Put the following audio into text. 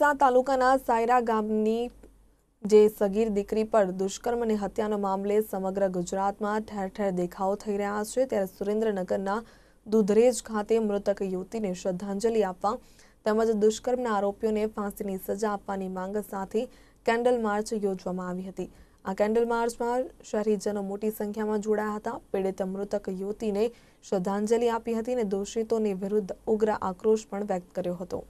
તા તાલુકાના સાયરા ગામની જે સગીર દીકરી પર દુષ્કર્મ અને હત્યાનો મામલે સમગ્ર ગુજરાતમાં ઠેર ઠેર દેખાવો થઈ રહ્યા છે ત્યારે સુરેન્દ્રનગરના દુધરેજ ખાતે મૃતક યુવતીને શ્રદ્ધાંજલિ આપવા તેમજ દુષ્કર્મના આરોપીઓને ફાંસીની સજા આપવાની માંગ સાથે કેન્ડલ માર્ચ યોજવામાં આવી હતી આ કેન્ડલ માર્ચમાં શહેરીજનો મોટી સંખ્યામાં જોડાયા હતા પીડિત મૃતક યુવતીને શ્રદ્ધાંજલિ આપી હતી અને દોષિતોની વિરુદ્ધ ઉગ્ર આક્રોશ પણ વ્યક્ત કર્યો હતો